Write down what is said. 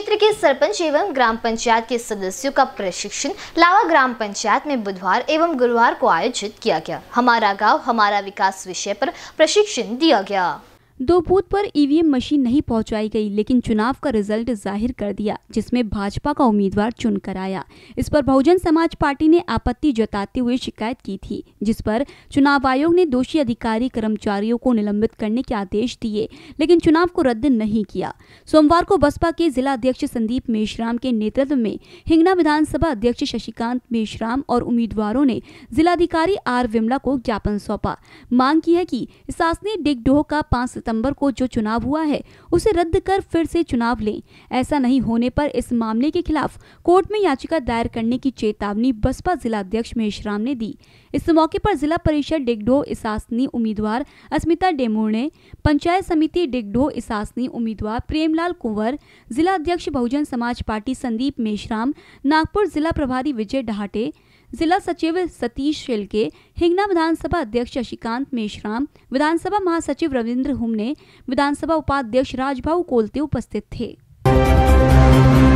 क्षेत्र के सरपंच एवं ग्राम पंचायत के सदस्यों का प्रशिक्षण लावा ग्राम पंचायत में बुधवार एवं गुरुवार को आयोजित किया गया हमारा गाँव हमारा विकास विषय पर प्रशिक्षण दिया गया दो बूथ पर ईवीएम मशीन नहीं पहुंचाई गई लेकिन चुनाव का रिजल्ट जाहिर कर दिया जिसमें भाजपा का उम्मीदवार चुनकर आया इस पर बहुजन समाज पार्टी ने आपत्ति जताते हुए शिकायत की थी जिस पर चुनाव आयोग ने दोषी अधिकारी कर्मचारियों को निलंबित करने के आदेश दिए लेकिन चुनाव को रद्द नहीं किया सोमवार को बसपा के जिला अध्यक्ष संदीप मेश्राम के नेतृत्व में हिंगना विधानसभा अध्यक्ष शशिकांत मेश्राम और उम्मीदवारों ने जिलाधिकारी आर विमला को ज्ञापन सौंपा मांग की है की शासनीय डिगडोह का पांच सितंबर को जो चुनाव हुआ है उसे रद्द कर फिर से चुनाव लें ऐसा नहीं होने पर इस मामले के खिलाफ कोर्ट में याचिका दायर करने की चेतावनी बसपा जिलाध्यक्ष महेश राम ने दी इस मौके पर जिला परिषद डिगडो इसासनी उम्मीदवार अस्मिता डेमोर ने पंचायत समिति डिगडो इसासनी उम्मीदवार प्रेमलाल कुंवर जिला अध्यक्ष बहुजन समाज पार्टी संदीप मेशराम नागपुर जिला प्रभारी विजय डहाटे जिला सचिव सतीश शेलके हिंगना विधानसभा अध्यक्ष शशिकांत मेश्राम विधानसभा महासचिव रविन्द्र हुमने विधानसभा उपाध्यक्ष राजभाऊ कोलते उपस्थित थे